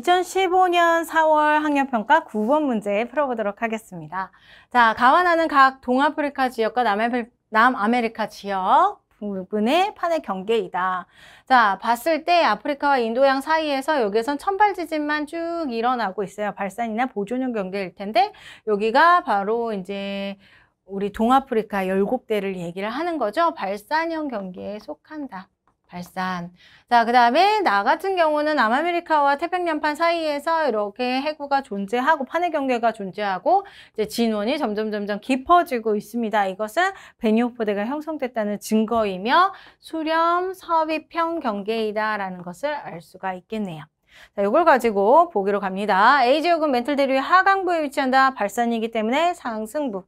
2015년 4월 학력평가 9번 문제 풀어보도록 하겠습니다. 자, 가와나는각 동아프리카 지역과 남아 남아메리카 지역 부분의 판의 경계이다. 자, 봤을 때 아프리카와 인도양 사이에서 여기선 에 천발 지진만 쭉 일어나고 있어요. 발산이나 보존형 경계일 텐데 여기가 바로 이제 우리 동아프리카 열곱대를 얘기를 하는 거죠. 발산형 경계에 속한다. 발산. 자, 그 다음에 나 같은 경우는 남아메리카와 태평양판 사이에서 이렇게 해구가 존재하고 판의 경계가 존재하고 이제 진원이 점점 점점 깊어지고 있습니다. 이것은 베니오포대가 형성됐다는 증거이며 수렴 서위평 경계이다라는 것을 알 수가 있겠네요. 자, 이걸 가지고 보기로 갑니다. A지역은 멘틀 대륙의 하강부에 위치한다. 발산이기 때문에 상승부.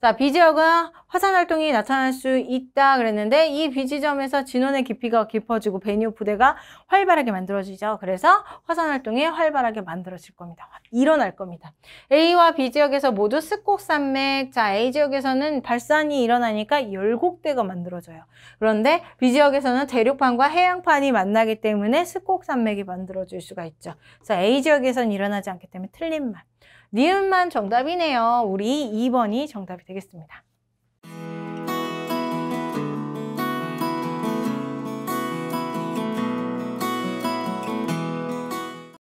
자, 비지역은 화산 활동이 나타날 수 있다 그랬는데 이 비지점에서 진원의 깊이가 깊어지고 배뇨 부대가 활발하게 만들어지죠. 그래서 화산 활동이 활발하게 만들어질 겁니다. 일어날 겁니다. A와 B지역에서 모두 습곡산맥, 자 A지역에서는 발산이 일어나니까 열곡대가 만들어져요. 그런데 B지역에서는 대륙판과 해양판이 만나기 때문에 습곡산맥이 만들어질 수가 있죠. 그래서 A지역에서는 일어나지 않기 때문에 틀린 말. 니은만 정답이네요. 우리 2번이 정답이 되겠습니다.